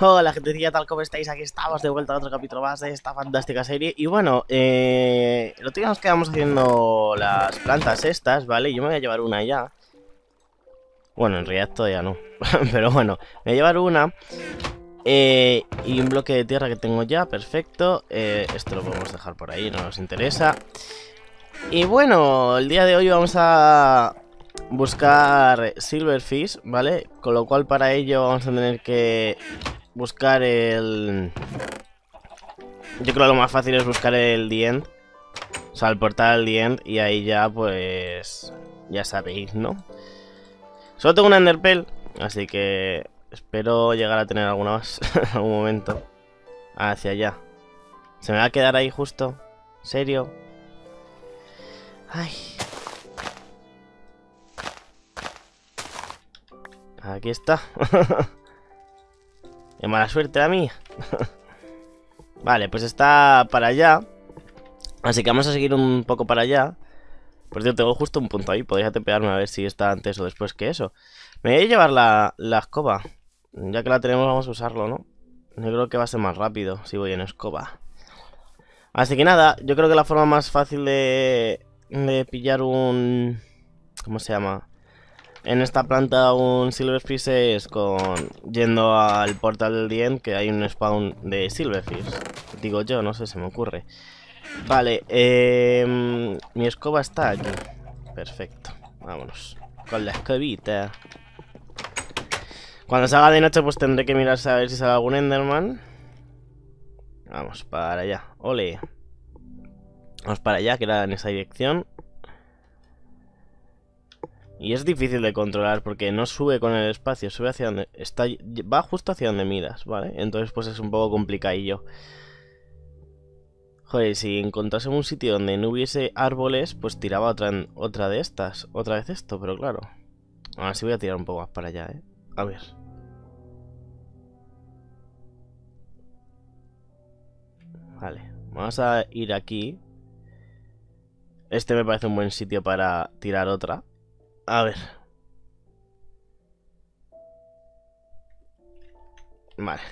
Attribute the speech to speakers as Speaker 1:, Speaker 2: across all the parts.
Speaker 1: Hola gentecilla, tal como estáis, aquí estamos de vuelta a otro capítulo más de esta fantástica serie Y bueno, eh, lo que nos quedamos haciendo las plantas estas, ¿vale? Yo me voy a llevar una ya Bueno, en realidad todavía no Pero bueno, me voy a llevar una eh, Y un bloque de tierra que tengo ya, perfecto eh, Esto lo podemos dejar por ahí, no nos interesa Y bueno, el día de hoy vamos a buscar silverfish, ¿vale? Con lo cual para ello vamos a tener que buscar el... Yo creo que lo más fácil es buscar el The End. O sea, el portal The End. Y ahí ya, pues... Ya sabéis, ¿no? Solo tengo una Enderpearl. Así que... Espero llegar a tener alguna más. en algún momento. Hacia allá. Se me va a quedar ahí justo. ¿Serio? Ay. Aquí está. De mala suerte a mí. vale, pues está para allá. Así que vamos a seguir un poco para allá. Por cierto, tengo justo un punto ahí. Podría pegarme a ver si está antes o después que eso. Me voy a llevar la, la escoba. Ya que la tenemos, vamos a usarlo, ¿no? Yo creo que va a ser más rápido si voy en escoba. Así que nada, yo creo que la forma más fácil de, de pillar un... ¿Cómo se llama? En esta planta un Silverfish es con yendo al portal del end que hay un spawn de Silverfish. Digo yo, no sé, se me ocurre. Vale, eh, mi escoba está aquí. Perfecto, vámonos. Con la escobita. Cuando salga de noche pues tendré que mirar a ver si sale algún Enderman. Vamos, para allá. Ole. Vamos para allá, que era en esa dirección. Y es difícil de controlar porque no sube con el espacio, sube hacia donde... Está, va justo hacia donde miras, ¿vale? Entonces pues es un poco complicadillo. Joder, si encontrase un sitio donde no hubiese árboles, pues tiraba otra, otra de estas. Otra vez esto, pero claro. Ahora sí voy a tirar un poco más para allá, ¿eh? A ver. Vale, vamos a ir aquí. Este me parece un buen sitio para tirar otra. A ver. Vale.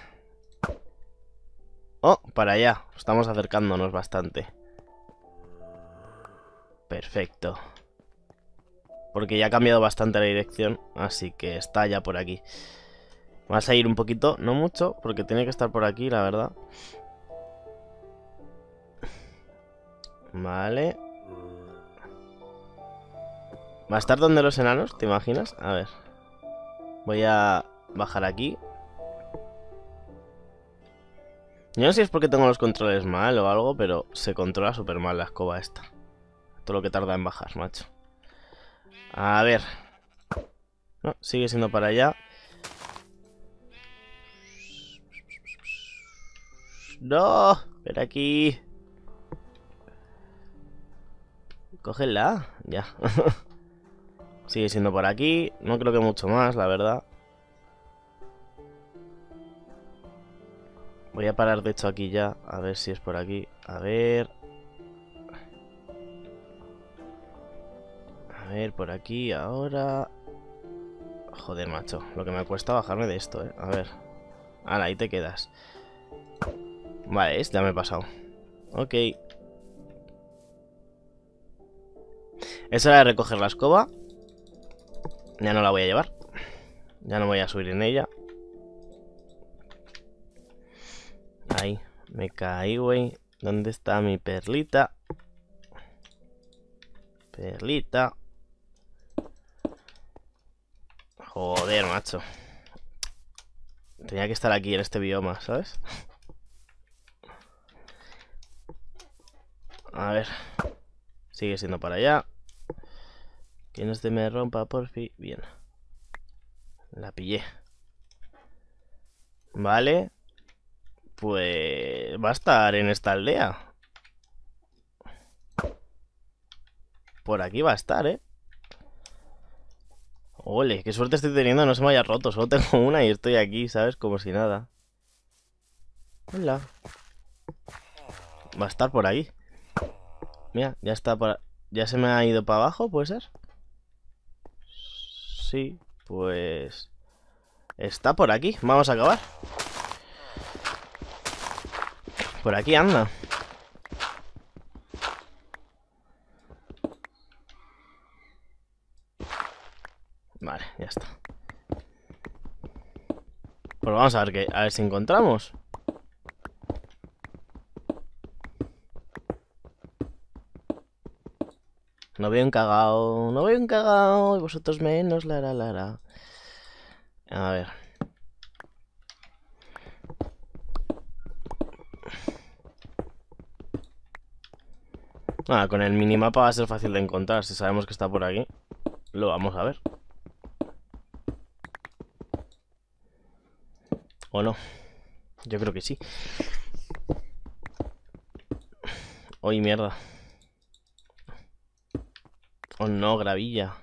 Speaker 1: Oh, para allá. Estamos acercándonos bastante. Perfecto. Porque ya ha cambiado bastante la dirección, así que está ya por aquí. Vas a ir un poquito, no mucho, porque tiene que estar por aquí, la verdad. Vale. ¿Va a estar donde los enanos? ¿Te imaginas? A ver. Voy a bajar aquí. Yo no sé si es porque tengo los controles mal o algo, pero se controla súper mal la escoba esta. Todo lo que tarda en bajar, macho. A ver. No, sigue siendo para allá. ¡No! Ven aquí. Cógela. Ya. Sigue siendo por aquí. No creo que mucho más, la verdad. Voy a parar de hecho aquí ya. A ver si es por aquí. A ver... A ver, por aquí, ahora... Joder, macho. Lo que me cuesta bajarme de esto, eh. A ver. Ahora, ahí te quedas. Vale, este ya me he pasado. Ok. Es hora de recoger la escoba. Ya no la voy a llevar. Ya no voy a subir en ella. Ahí, me caí, güey. ¿Dónde está mi perlita? Perlita. Joder, macho. Tenía que estar aquí en este bioma, ¿sabes? A ver. Sigue siendo para allá. Que no se me rompa por fin. Bien. La pillé. Vale. Pues va a estar en esta aldea. Por aquí va a estar, ¿eh? Ole, qué suerte estoy teniendo, no se me haya roto. Solo tengo una y estoy aquí, ¿sabes? Como si nada. Hola. Va a estar por ahí. Mira, ya está para... ¿Ya se me ha ido para abajo, puede ser? sí, pues... Está por aquí, vamos a acabar Por aquí anda Vale, ya está Pues vamos a ver, qué, a ver si encontramos No veo un cagao, no veo un cagao, y vosotros menos, lara, lara. A ver. Ah, con el minimapa va a ser fácil de encontrar. Si sabemos que está por aquí, lo vamos a ver. ¿O no? Yo creo que sí. Hoy mierda. O no, gravilla.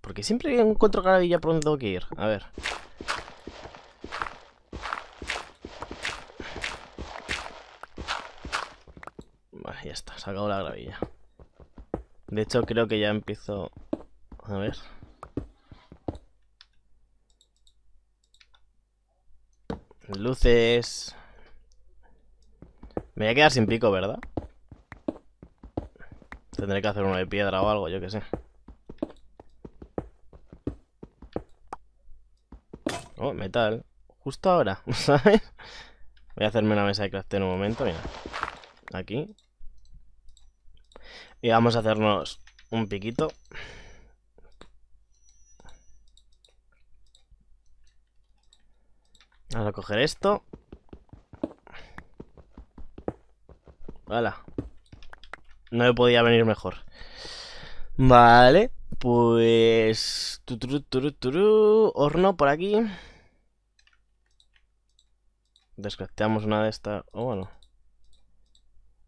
Speaker 1: Porque siempre encuentro gravilla por donde tengo que ir. A ver. Vale, ya está. Se la gravilla. De hecho, creo que ya empiezo... A ver. Luces... Me voy a quedar sin pico, ¿verdad? Tendré que hacer uno de piedra o algo, yo que sé. Oh, metal. Justo ahora, ¿sabes? Voy a hacerme una mesa de craft en un momento, mira. Aquí. Y vamos a hacernos un piquito. Vamos a coger esto. Hala. No me podía venir mejor. Vale, pues... horno por aquí. Descrafteamos una de estas... oh, bueno.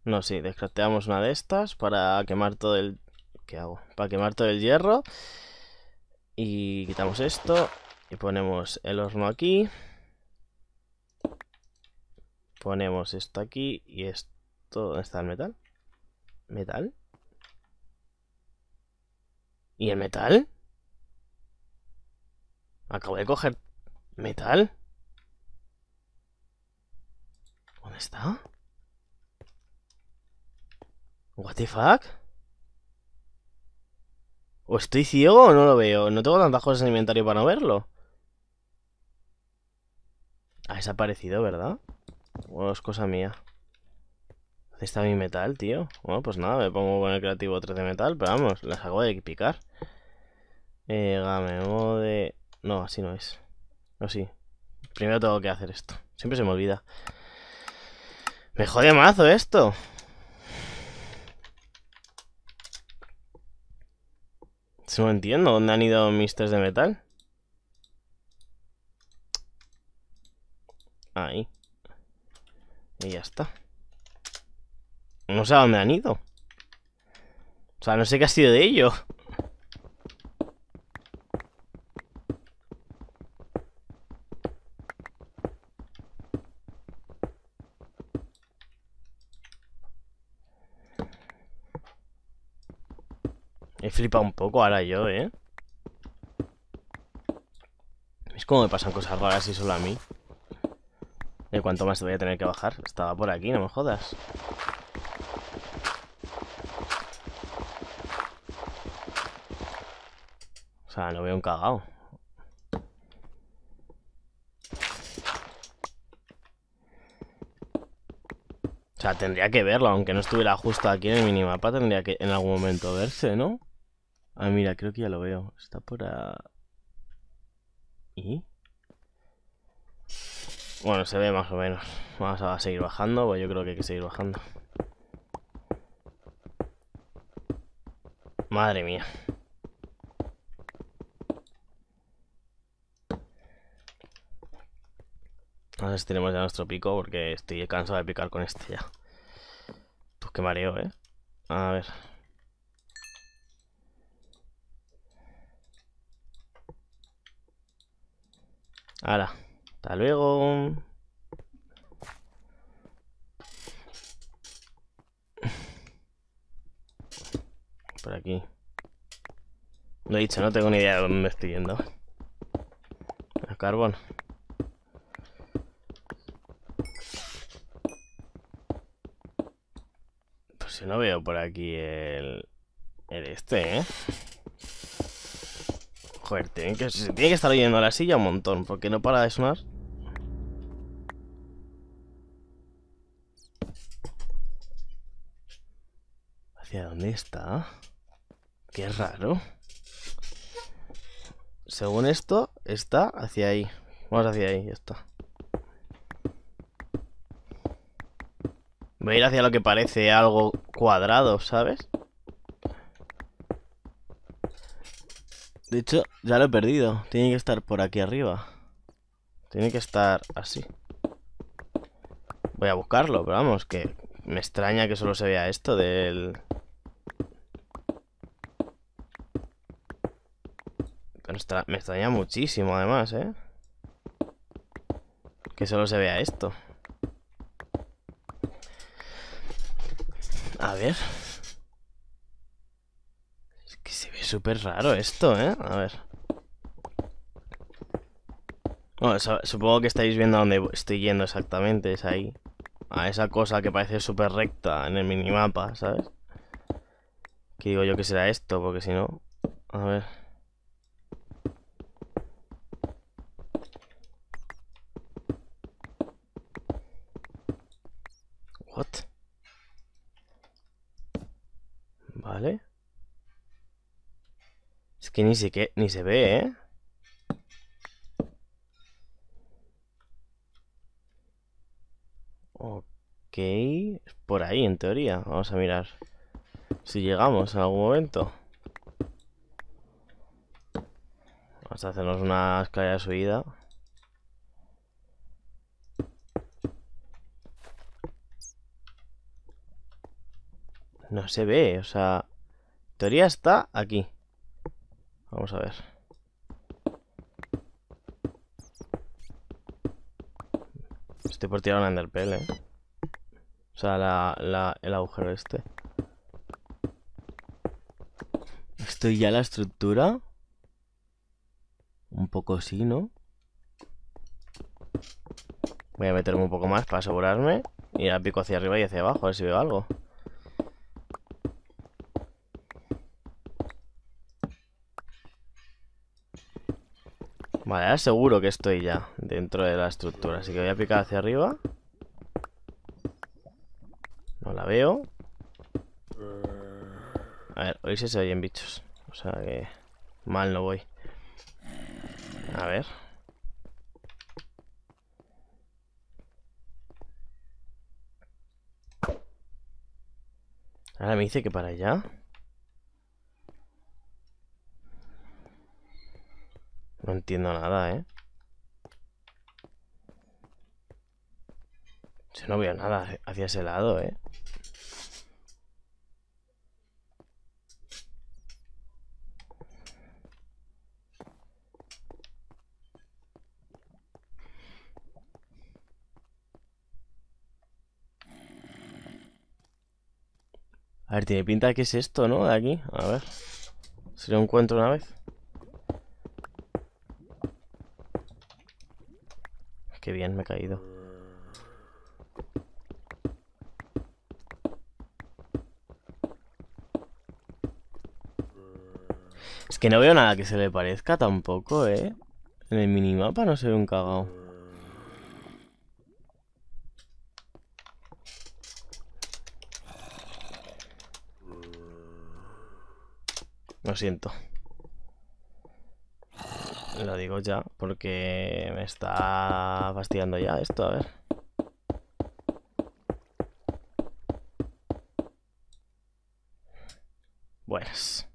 Speaker 1: No, sí, descrafteamos una de estas para quemar todo el... ¿Qué hago? Para quemar todo el hierro. Y quitamos esto. Y ponemos el horno aquí. Ponemos esto aquí y esto... ¿Dónde está el metal? ¿Metal? ¿Y el metal? Acabo de coger... ¿Metal? ¿Dónde está? ¿What the fuck? ¿O estoy ciego o no lo veo? No tengo tantas cosas en inventario para no verlo. Ha desaparecido, ¿verdad? Bueno, es cosa mía. ¿Dónde está mi metal, tío? Bueno, pues nada, me pongo con el creativo 3 de metal, pero vamos, las hago de picar. Eh, game mode... No, así no es. No, sí. Primero tengo que hacer esto. Siempre se me olvida. Me jode mazo esto. No entiendo. ¿Dónde han ido mis tres de metal? Ahí. Y ya está. No sé a dónde han ido. O sea, no sé qué ha sido de ello. He flipado un poco ahora yo, ¿eh? Es como me pasan cosas raras y solo a mí. ¿Y cuánto más te voy a tener que bajar? Estaba por aquí, no me jodas. O sea, no veo un cagao. O sea, tendría que verlo, aunque no estuviera justo aquí en el minimapa, tendría que en algún momento verse, ¿no? Ah, mira, creo que ya lo veo. Está por ahí ¿Y? Bueno, se ve más o menos. Vamos a seguir bajando, pues yo creo que hay que seguir bajando. Madre mía. tenemos ya nuestro pico porque estoy cansado de picar con este ya. Pues qué mareo, ¿eh? A ver. Ahora, hasta luego. Por aquí. Lo he dicho, no tengo ni idea de dónde me estoy yendo. El carbón. no veo por aquí el... El este, ¿eh? Joder, tiene que, tiene que estar oyendo la silla un montón, porque no para de sonar. ¿Hacia dónde está? Qué raro. Según esto, está hacia ahí. Vamos hacia ahí, ya está. Voy a ir hacia lo que parece algo cuadrado, ¿sabes? De hecho, ya lo he perdido. Tiene que estar por aquí arriba. Tiene que estar así. Voy a buscarlo, pero vamos, que me extraña que solo se vea esto del... Me extraña muchísimo, además, ¿eh? Que solo se vea esto. A ver. Es que se ve súper raro esto, ¿eh? A ver. Bueno, supongo que estáis viendo a dónde estoy yendo exactamente. Es ahí. A esa cosa que parece súper recta en el minimapa, ¿sabes? Que digo yo que será esto, porque si no... A ver... What? Vale. Es que ni se, que, ni se ve, ¿eh? Ok. por ahí, en teoría. Vamos a mirar si llegamos a algún momento. Vamos a hacernos una escalera de subida. No se ve, o sea... Teoría está aquí. Vamos a ver. Estoy por tirar una enderpele. ¿eh? O sea, la, el agujero este. ¿Estoy ya la estructura? Un poco sí, ¿no? Voy a meterme un poco más para asegurarme. Y ahora pico hacia arriba y hacia abajo, a ver si veo algo. Vale, ahora seguro que estoy ya dentro de la estructura. Así que voy a picar hacia arriba. No la veo. A ver, hoy si se oyen bichos. O sea que mal no voy. A ver. Ahora me dice que para allá. entiendo nada, ¿eh? Yo no veo nada hacia ese lado, ¿eh? A ver, tiene pinta que es esto, ¿no? De aquí. A ver. Si lo encuentro una vez. Qué bien, me he caído. Es que no veo nada que se le parezca tampoco, ¿eh? En el minimapa no se un cagao. Lo siento. Lo digo ya, porque me está fastidiando ya esto, a ver. Buenas.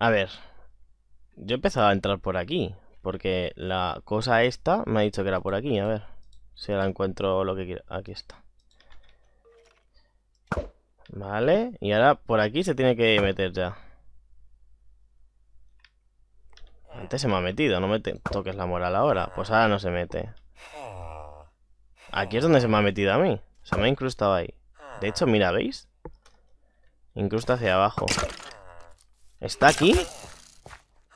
Speaker 1: A ver. Yo he empezado a entrar por aquí. Porque la cosa esta me ha dicho que era por aquí. A ver. Si la encuentro lo que quiera. Aquí está. Vale. Y ahora por aquí se tiene que meter ya. Antes se me ha metido, no me toques la moral ahora. Pues ahora no se mete. Aquí es donde se me ha metido a mí. Se me ha incrustado ahí. De hecho, mira, ¿veis? Incrusta hacia abajo. ¿Está aquí?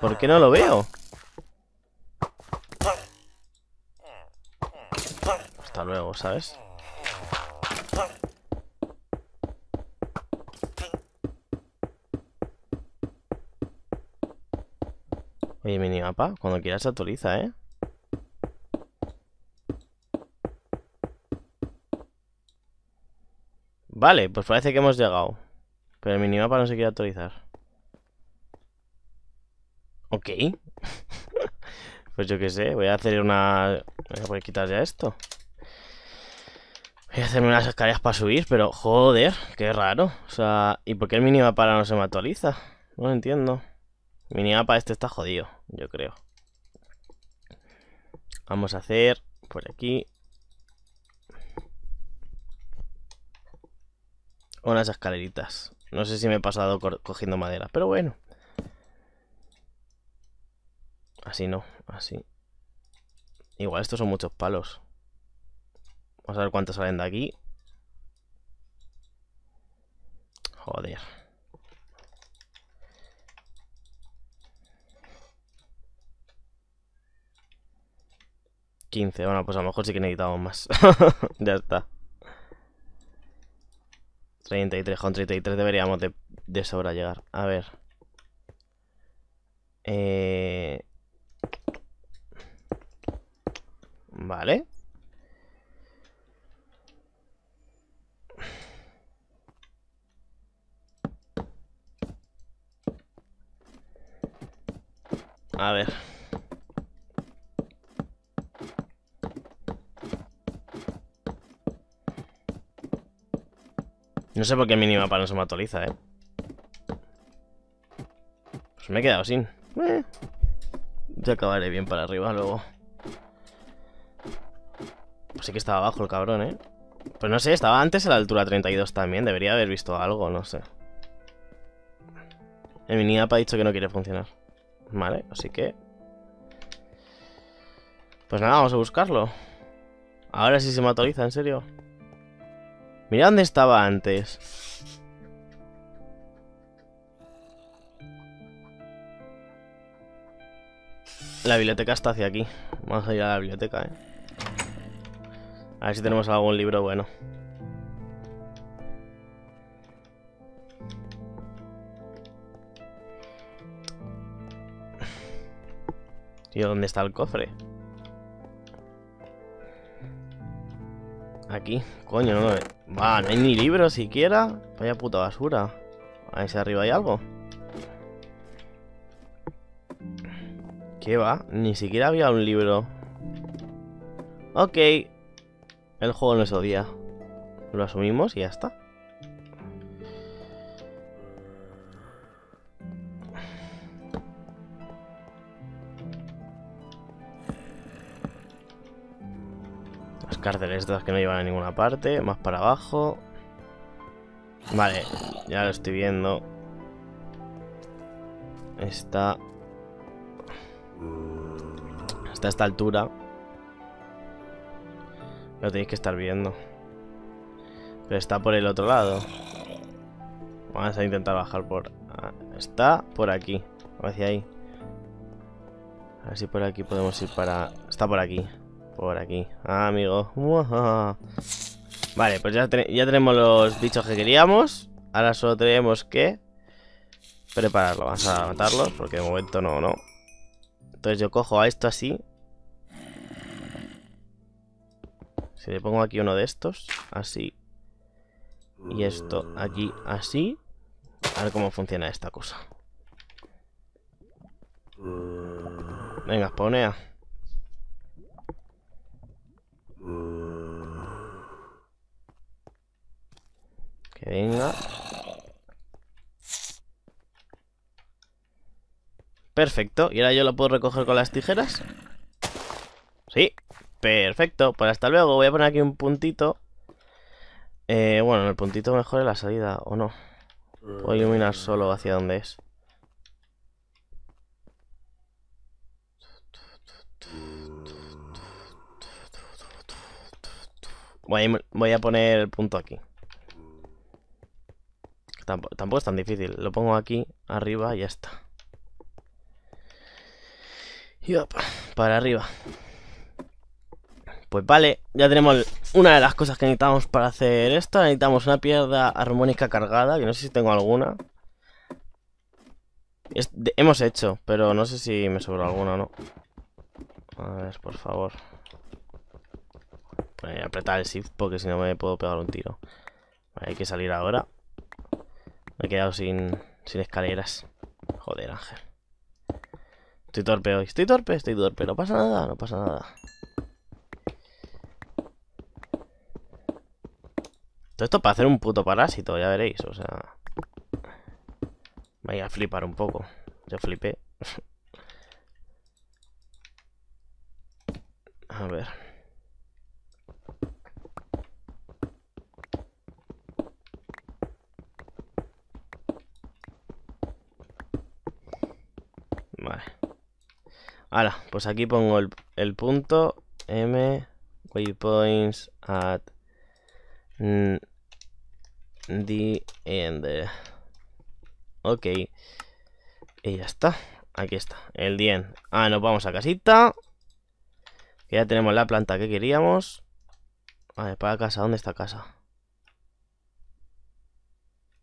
Speaker 1: ¿Por qué no lo veo? Hasta luego, ¿sabes? Oye, minimapa, cuando quieras se actualiza, ¿eh? Vale, pues parece que hemos llegado. Pero el minimapa no se quiere actualizar. Ok. pues yo qué sé, voy a hacer una... Voy a quitar ya esto. Voy a hacerme unas escaleras para subir, pero joder, qué raro. O sea, ¿y por qué el minimapa no se me actualiza? No lo entiendo. Miniapa este está jodido, yo creo. Vamos a hacer por aquí. Unas escaleritas. No sé si me he pasado cogiendo madera, pero bueno. Así no, así. Igual estos son muchos palos. Vamos a ver cuántos salen de aquí. Joder. 15, bueno, pues a lo mejor sí que necesitamos más. ya está. 33, con 33 deberíamos de, de sobra llegar. A ver. Eh... Vale. A ver. No sé por qué el para no se me actualiza, ¿eh? Pues me he quedado sin. Eh. Ya acabaré bien para arriba luego. Pues sí que estaba abajo el cabrón, ¿eh? Pues no sé, estaba antes a la altura 32 también. Debería haber visto algo, no sé. El minimapa ha dicho que no quiere funcionar. Vale, así que... Pues nada, vamos a buscarlo. Ahora sí se me actualiza, en serio. Mira dónde estaba antes. La biblioteca está hacia aquí. Vamos a ir a la biblioteca, eh. A ver si tenemos algún libro bueno. ¿Y ¿dónde está el cofre? Aquí, coño, no eh. Va, no hay ni libro siquiera. Vaya puta basura. A ver si arriba hay algo. ¿Qué va? Ni siquiera había un libro. Ok. El juego nos odia. Lo asumimos y ya está. cárceles estas que no llevan a ninguna parte. Más para abajo. Vale, ya lo estoy viendo. Está... Está a esta altura. Lo tenéis que estar viendo. Pero está por el otro lado. Vamos a intentar bajar por... Ah, está por aquí. Hacia ahí. A ver si por aquí podemos ir para... Está por aquí. Por aquí. Ah, amigo. Vale, pues ya, ya tenemos los bichos que queríamos. Ahora solo tenemos que prepararlo. Vamos a matarlos porque de momento no, no. Entonces yo cojo a esto así. Si le pongo aquí uno de estos, así. Y esto aquí, así. A ver cómo funciona esta cosa. Venga, ponea que venga. Perfecto. ¿Y ahora yo lo puedo recoger con las tijeras? Sí. Perfecto. Pues hasta luego. Voy a poner aquí un puntito. Eh, bueno, el puntito mejor es la salida, ¿o no? Puedo iluminar solo hacia donde es. Voy a, poner el punto aquí. tampoco es tan difícil. Lo pongo aquí, arriba y ya está. Y para arriba. Pues vale, ya tenemos una de las cosas que necesitamos para hacer esto. Necesitamos una piedra armónica cargada, que no sé si tengo alguna. hemos hecho, pero no sé si me sobró alguna o no. A ver, por favor. Voy eh, a apretar el shift porque si no me puedo pegar un tiro. hay que salir ahora. Me he quedado sin, escaleras. Joder, Ángel. Estoy torpe hoy. Estoy torpe, estoy torpe. No pasa nada, no pasa nada. Todo esto para hacer un puto parásito, ya veréis. O sea... Me voy a flipar un poco. Yo flipé. a ver. Vale. Ahora, pues aquí pongo el, punto M waypoints at the end. Ok. Y ya está. Aquí está. El 10. Ah, nos vamos a casita. Que ya tenemos la planta que queríamos. a ver, para casa. ¿Dónde está casa?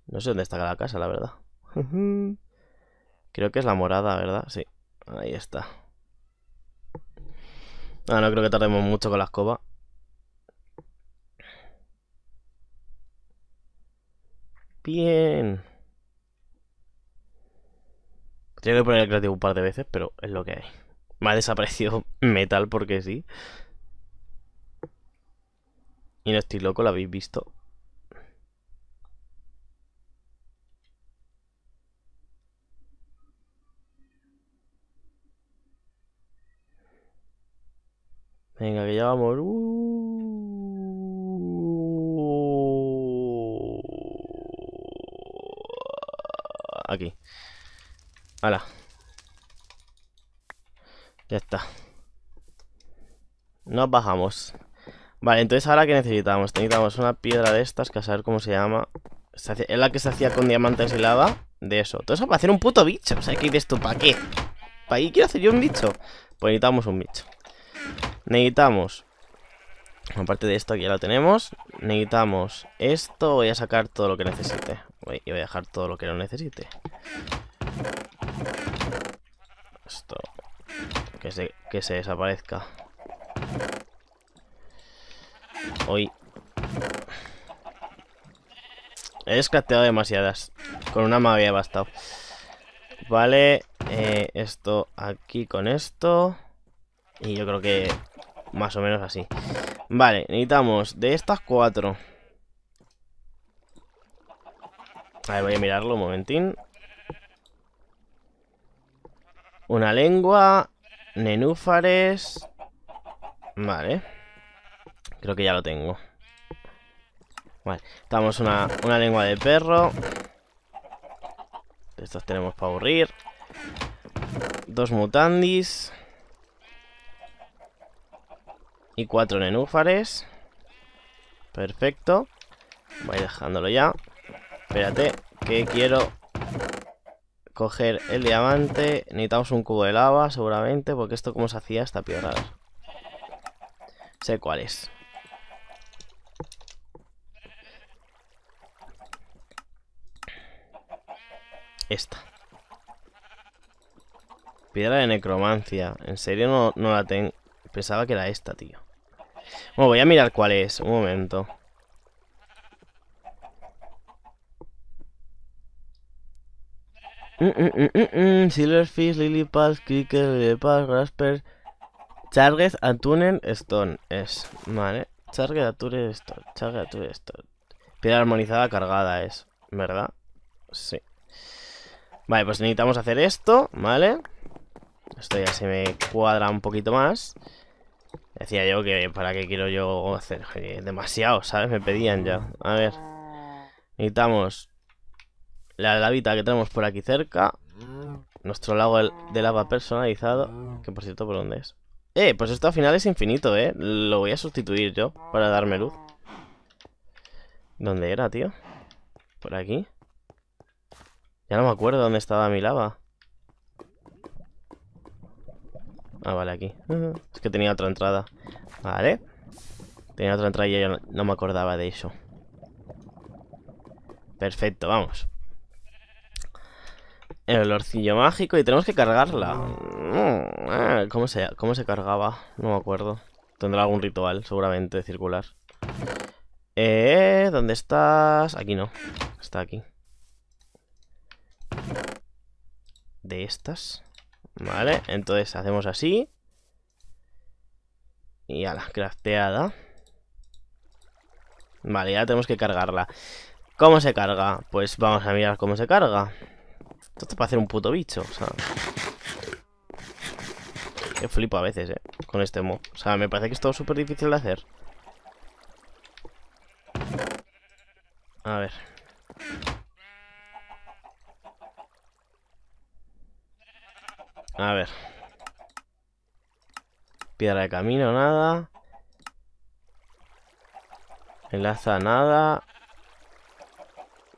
Speaker 1: No sé dónde está la casa, la verdad. Creo que es la morada, ¿verdad? Sí, ahí está. Ah, no creo que tardemos mucho con la escoba. Bien. Tengo que poner el creativo un par de veces, pero es lo que hay. Me ha desaparecido metal porque sí. Y no estoy loco, lo habéis visto. Venga, que ya vamos. Uh. Aquí. Hala. Ya está. Nos bajamos. Vale, entonces ahora que necesitamos. Necesitamos una piedra de estas, que a saber cómo se llama. es la que se hacía con diamantes y lava. De eso. Todo eso para hacer un puto bicho. O sea, ¿qué de esto ¿Para qué? ¿Para qué quiero hacer yo un bicho? Pues necesitamos un bicho. Necesitamos Aparte de esto Aquí ya lo tenemos Necesitamos esto Voy a sacar todo lo que necesite Y voy a dejar todo lo que no necesite Esto Que se, que se desaparezca Hoy He descateado demasiadas Con una me había bastado Vale eh, Esto aquí con esto Y yo creo que más o menos así. Vale, necesitamos de estas cuatro. A ver, voy a mirarlo un momentín. Una lengua, nenúfares... Vale. Creo que ya lo tengo. Vale, estamos una, una lengua de perro. Estos tenemos para aburrir. Dos mutandis. Y cuatro nenúfares. Perfecto. Voy dejándolo ya. Espérate, que quiero coger el diamante. Necesitamos un cubo de lava, seguramente, porque esto como se hacía está peor. Sé cuál es. Esta. Piedra de necromancia. En serio no, no la tengo. Pensaba que era esta, tío. Bueno, voy a mirar cuál es. Un momento. Mm, mm, mm, Silverfish, Lilypads, Cricket, lepas, Rasper, Charget, Atunen, Stone. Es, vale. Charget, atunen Stone. Charged, Atunen, Stone. Piedra armonizada cargada es, ¿verdad? Sí. Vale, pues necesitamos hacer esto, ¿vale? Esto ya se me cuadra un poquito más. Decía yo que para qué quiero yo hacer demasiado, ¿sabes? Me pedían ya. A ver. Necesitamos la lavita que tenemos por aquí cerca. Nuestro lago de lava personalizado. Que por cierto, ¿por dónde es? Eh, pues esto al final es infinito, ¿eh? Lo voy a sustituir yo para darme luz. ¿Dónde era, tío? Por aquí. Ya no me acuerdo dónde estaba mi lava. Ah, vale, aquí. es que tenía otra entrada. Vale. Tenía otra entrada y yo no, me acordaba de eso. Perfecto, vamos. El olorcillo mágico y tenemos que cargarla. Mm, ah, ¿Cómo se, ¿Cómo se cargaba? No me acuerdo. Tendrá algún ritual, seguramente, circular. Eh, ¿dónde estás? Aquí no. Está aquí. De estas. Vale, entonces hacemos así. Y a la crafteada. Vale, ya tenemos que cargarla. ¿Cómo se carga? Pues vamos a mirar cómo se carga. Esto está para hacer un puto bicho, o sea. Que flipo a veces, eh, con este mod. O sea, me parece que es todo súper difícil de hacer. A ver. A ver. Piedra de camino, nada. Enlaza, nada.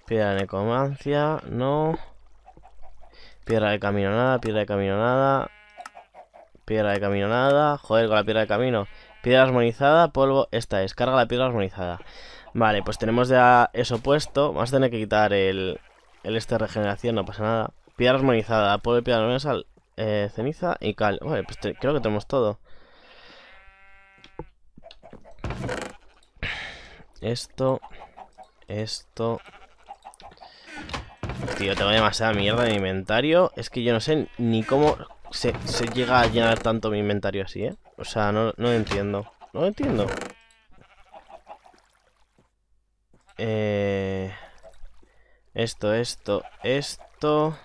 Speaker 1: Piedra de necomancia, no. Piedra de camino, nada. Piedra de camino, nada. Piedra de camino, nada. Joder, con la piedra de camino. Piedra armonizada, polvo. Esta es, carga la piedra armonizada. Vale, pues tenemos ya eso puesto. Vamos a tener que quitar el, el este de regeneración, no pasa nada. Piedra armonizada, polvo y piedra armonizada. Eh, ceniza y cal. Vale, pues creo que tenemos todo. Esto. Esto. Tío, tengo demasiada mierda en mi inventario. Es que yo no sé ni cómo se, llega a llenar tanto mi inventario así, ¿eh? O sea, no, no entiendo. No entiendo. Eh... Esto, esto, esto...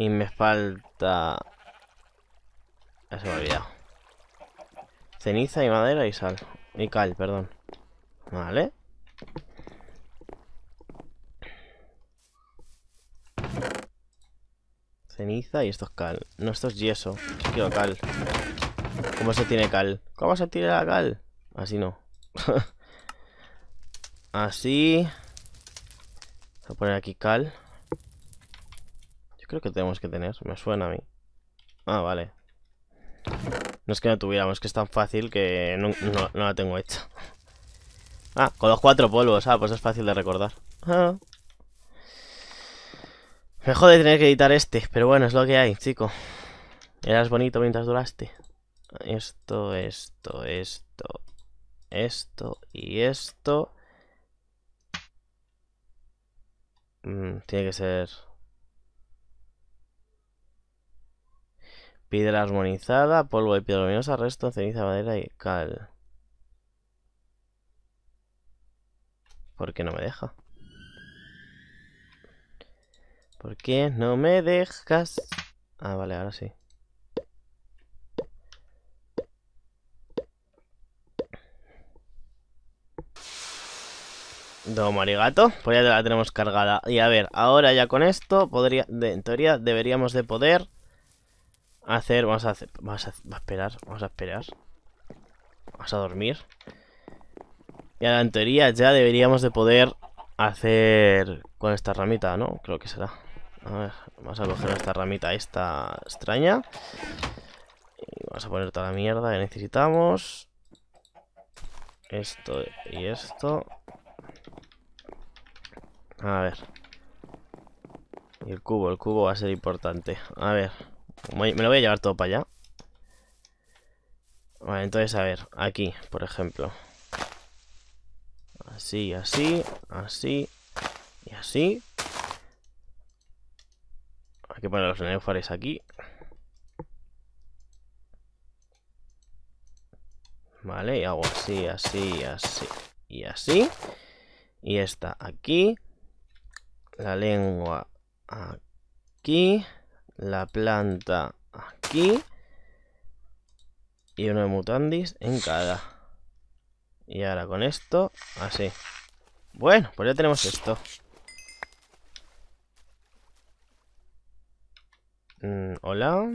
Speaker 1: Y me falta... Eso me olvidado. Ceniza y madera y sal. Y cal, perdón. Vale. Ceniza y esto es cal. No, esto es yeso. Quiero cal. ¿Cómo se tiene cal? ¿Cómo se tiene la cal? Así no. Así. Voy a poner aquí cal. Creo que tenemos que tener, me suena a mí. Ah, vale. No es que no tuviéramos, que es tan fácil que no, la tengo hecha. Ah, con los cuatro polvos. Ah, pues es fácil de recordar. Ah. Me jode tener que editar este, pero bueno, es lo que hay, chico. Eras bonito mientras duraste. Esto, esto, esto, esto y esto. Mm, tiene que ser... Piedra armonizada, polvo de piedra luminosa, resto, ceniza, madera y cal. ¿Por qué no me deja? ¿Por qué no me dejas? Ah, vale, ahora sí. arigato. pues ya la tenemos cargada. Y a ver, ahora ya con esto, podría, en teoría deberíamos de poder hacer, vamos a hacer, vamos a, esperar, vamos a esperar. Vamos a dormir. Y ahora en teoría ya deberíamos de poder hacer con esta ramita, ¿no? Creo que será. A ver, vamos a coger esta ramita esta extraña. Y vamos a poner toda la mierda que necesitamos. Esto y esto. A ver. Y el cubo, el cubo va a ser importante. A ver me lo voy a llevar todo para allá. Vale, entonces, a ver, aquí, por ejemplo. Así, así, así y así. Hay que poner los neufares aquí. Vale, y hago así, así, así y así. Y esta aquí. La lengua aquí la planta aquí. Y uno de mutandis en cada. Y ahora con esto, así. Bueno, pues ya tenemos esto. Mm, hola.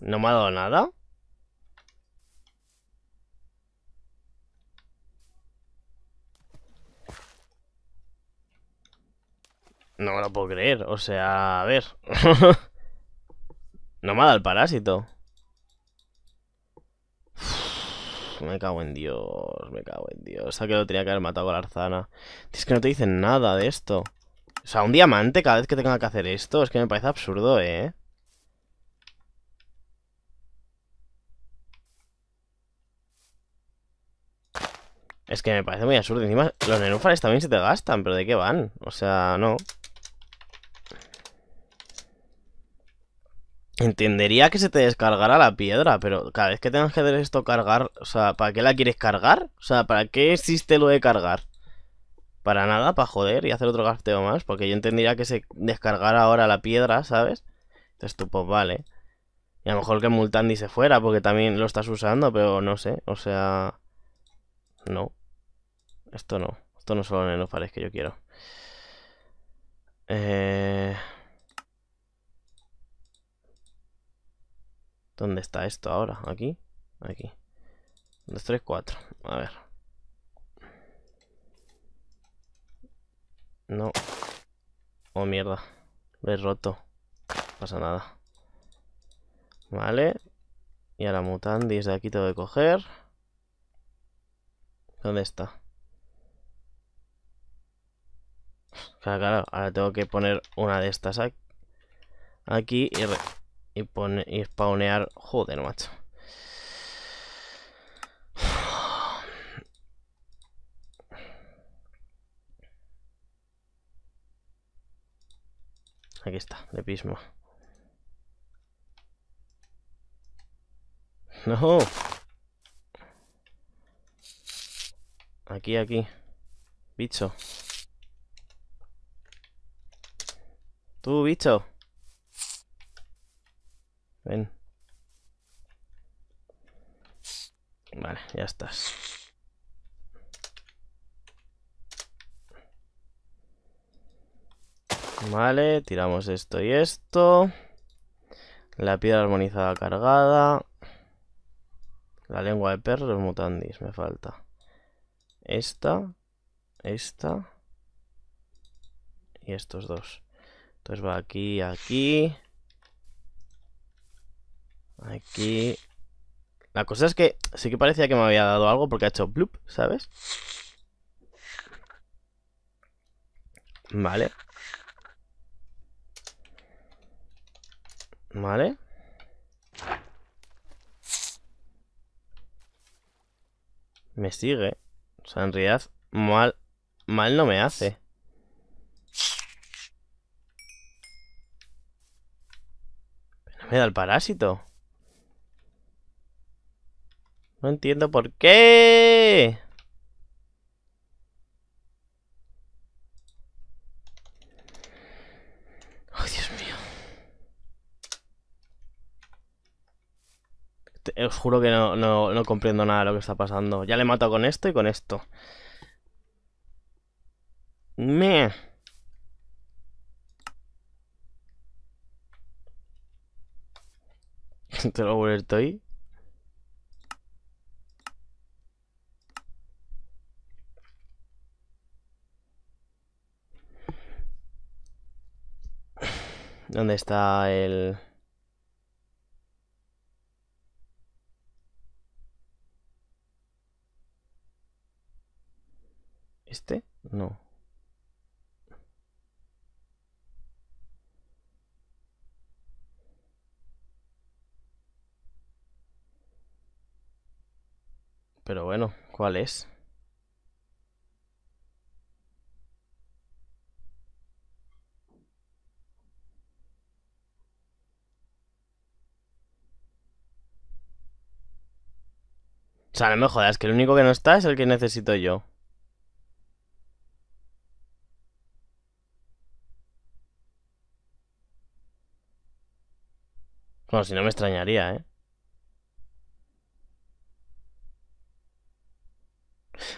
Speaker 1: No me ha dado nada. No me lo puedo creer, o sea, a ver. no me ha dado el parásito. me cago en Dios, me cago en Dios. O sea, que lo tenía que haber matado A la arzana. Es que no te dicen nada de esto. O sea, un diamante cada vez que tenga que hacer esto. Es que me parece absurdo, ¿eh? Es que me parece muy absurdo. Encima, los nenúfares también se te gastan, pero ¿de qué van? O sea, no. Entendería que se te descargara la piedra, pero cada vez que tengas que hacer esto cargar, o sea, ¿para qué la quieres cargar? O sea, ¿para qué existe lo de cargar? Para nada, para joder y hacer otro gasteo más, porque yo entendería que se descargara ahora la piedra, ¿sabes? Entonces tú, pues vale. Y a lo mejor que Multandi se fuera, porque también lo estás usando, pero no sé, o sea... No. Esto no. Esto no son los pares que yo quiero. Eh... ¿Dónde está esto ahora? ¿Aquí? Aquí. 2, 3, 4. A ver. No. Oh, mierda. Lo he roto. No pasa nada. Vale. Y ahora mutandis de aquí tengo que coger. ¿Dónde está? Claro, claro. Ahora tengo que poner una de estas aquí. Aquí y y, pone, y spawnear... Joder, macho. Aquí está, de pismo. No. Aquí, aquí. Bicho. Tú, bicho. Ven. Vale, ya estás. Vale, tiramos esto y esto. La piedra armonizada cargada. La lengua de perro, los mutandis, me falta. Esta, esta y estos dos. Entonces va aquí, aquí. Aquí... La cosa es que sí que parecía que me había dado algo porque ha hecho bloop, ¿sabes? Vale. Vale. Me sigue. O en realidad, mal, mal no me hace. Pero me da el parásito. No entiendo por qué. Ay, Dios mío. Te, os juro que no, no, comprendo nada de lo que está pasando. Ya le he con esto y con esto. Me. Te lo vuelto ahí. ¿Dónde está el...? ¿Este? No. Pero bueno, ¿cuál es? O sea, no me jodas, que el único que no está es el que necesito yo. Bueno, si no me extrañaría, ¿eh?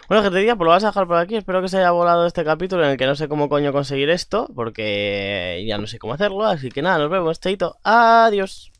Speaker 1: Bueno, gente, día, pues lo vas a dejar por aquí. Espero que se haya volado este capítulo en el que no sé cómo coño conseguir esto, porque ya no sé cómo hacerlo. Así que nada, nos vemos, chaito. Adiós.